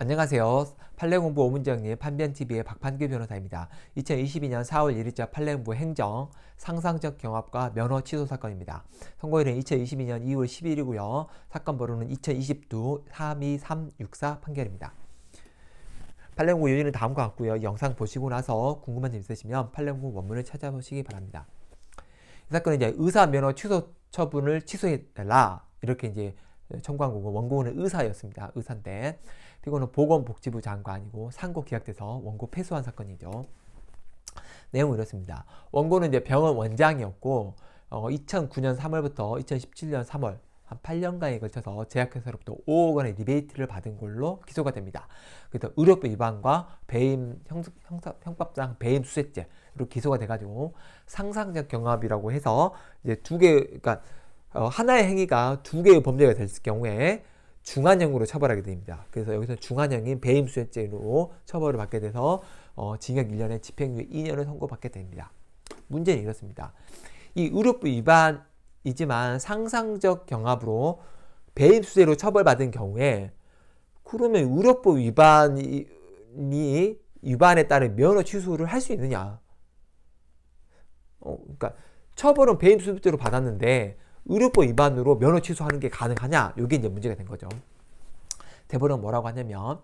안녕하세요. 판례공부 오문정리 판변TV의 박판규 변호사입니다. 2022년 4월 1일자 판례공부 행정 상상적 경합과 면허 취소 사건입니다. 선고일은 2022년 2월 10일이고요. 사건 번호는 2022-32364 판결입니다. 판례공부 요지는 다음과 같고요. 영상 보시고 나서 궁금한 점 있으시면 판례공부 원문을 찾아보시기 바랍니다. 이 사건은 이제 의사 면허 취소 처분을 취소해달라 이렇게 이제 예, 청관공은 원고는 의사였습니다. 의사인데 피고는 보건복지부 장관이고 상고 기각돼서 원고 패소한 사건이죠. 내용은 이렇습니다. 원고는 이제 병원 원장이었고 어, 2009년 3월부터 2017년 3월 한 8년간에 걸쳐서 제약회사로부터 5억 원의 리베이트를 받은 걸로 기소가 됩니다. 그래서 의료법 위반과 배임 형, 형사, 형법상 배임 수재죄로 기소가 돼가지고 상상적 경합이라고 해서 이제 두 개, 그러니까 어, 하나의 행위가 두 개의 범죄가 될 경우에 중한형으로 처벌하게 됩니다. 그래서 여기서 중한형인 배임수혜죄로 처벌을 받게 돼서 어, 징역 1년에 집행유예 2년을 선고받게 됩니다. 문제는 이렇습니다. 이 의료법 위반이지만 상상적 경합으로 배임수재로 처벌받은 경우에 그러면 의료법 위반이 위반에 따른 면허 취소를 할 수 있느냐? 어, 그러니까 처벌은 배임수재로 받았는데 의료법 위반으로 면허 취소하는 게 가능하냐? 이게 이제 문제가 된 거죠. 대법원은 뭐라고 하냐면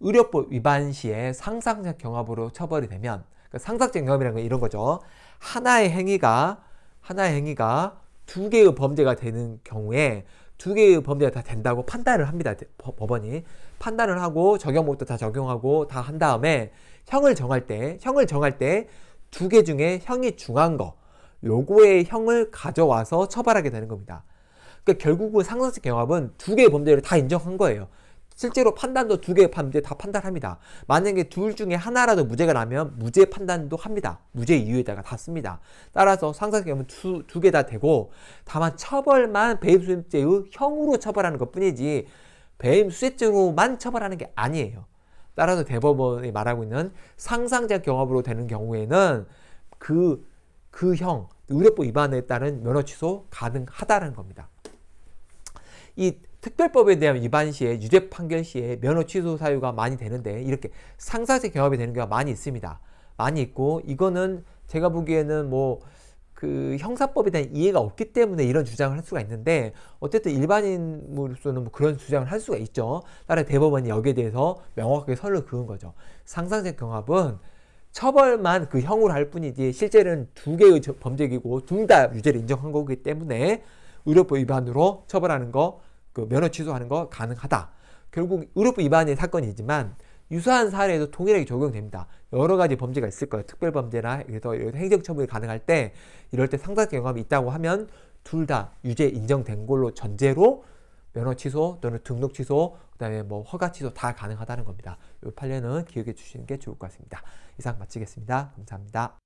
의료법 위반 시에 상상적 경합으로 처벌이 되면 그러니까 상상적 경합이라는 건 이런 거죠. 하나의 행위가 하나의 행위가 두 개의 범죄가 되는 경우에 두 개의 범죄가 다 된다고 판단을 합니다. 법원이 판단을 하고 적용목도 다 적용하고 다 한 다음에 형을 정할 때 형을 정할 때 두 개 중에 형이 중한 거 요거의 형을 가져와서 처벌하게 되는 겁니다. 그러니까 결국은 상상적 경합은 두 개의 범죄를 다 인정한 거예요. 실제로 판단도 두 개의 범죄 다 판단합니다. 만약에 둘 중에 하나라도 무죄가 나면 무죄 판단도 합니다. 무죄 이유에다가 다 씁니다. 따라서 상상적 경합은 두개다 되고 다만 처벌만 배임수재의 형으로 처벌하는 것 뿐이지 배임수재죄로만 처벌하는 게 아니에요. 따라서 대법원이 말하고 있는 상상적 경합으로 되는 경우에는 그그 형, 의료법 위반에 따른 면허 취소 가능하다는 겁니다. 이 특별법에 대한 위반 시에 유죄 판결 시에 면허 취소 사유가 많이 되는데 이렇게 상사세 경합이 되는 경우가 많이 있습니다. 많이 있고 이거는 제가 보기에는 뭐 그 형사법에 대한 이해가 없기 때문에 이런 주장을 할 수가 있는데 어쨌든 일반인으로서는 뭐 그런 주장을 할 수가 있죠. 따라 대법원이 여기에 대해서 명확하게 선을 그은 거죠. 상상세 경합은 처벌만 그 형으로 할 뿐이지 실제는 두 개의 범죄이고 둘 다 유죄를 인정한 거기 때문에 의료법 위반으로 처벌하는 거, 그 면허 취소하는 거 가능하다. 결국 의료법 위반의 사건이지만 유사한 사례에도 동일하게 적용됩니다. 여러 가지 범죄가 있을 거예요. 특별범죄나 그래서 행정처벌이 가능할 때 이럴 때 상당 경험이 있다고 하면 둘 다 유죄 인정된 걸로 전제로 면허 취소 또는 등록 취소 그다음에 뭐 허가 취소 다 가능하다는 겁니다. 이 판례는 기억해 주시는 게 좋을 것 같습니다. 이상 마치겠습니다. 감사합니다.